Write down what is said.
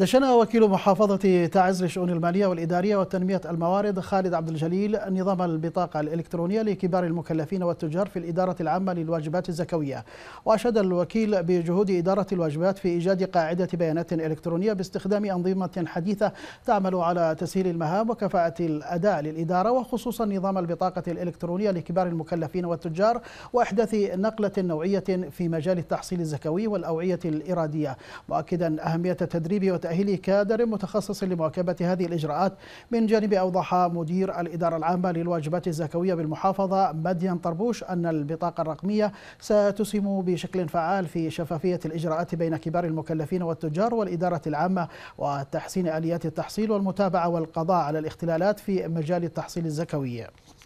دشنا وكيل محافظة تعز لشؤون المالية والإدارية وتنمية الموارد خالد عبد الجليل نظام البطاقة الإلكترونية لكبار المكلفين والتجار في الإدارة العامة للواجبات الزكوية وأشاد الوكيل بجهود إدارة الواجبات في إيجاد قاعدة بيانات إلكترونية باستخدام أنظمة حديثة تعمل على تسهيل المهام وكفاءة الأداء للإدارة وخصوصا نظام البطاقة الإلكترونية لكبار المكلفين والتجار وإحداث نقلة نوعية في مجال التحصيل الزكوي والأوعية الإرادية مؤكدا أهمية تدريب لتأهيل كادر متخصص لمواكبة هذه الإجراءات من جانب أوضح مدير الإدارة العامة للواجبات الزكوية بالمحافظة مدين طربوش أن البطاقة الرقمية ستسهم بشكل فعال في شفافية الإجراءات بين كبار المكلفين والتجار والإدارة العامة وتحسين آليات التحصيل والمتابعة والقضاء على الاختلالات في مجال التحصيل الزكوي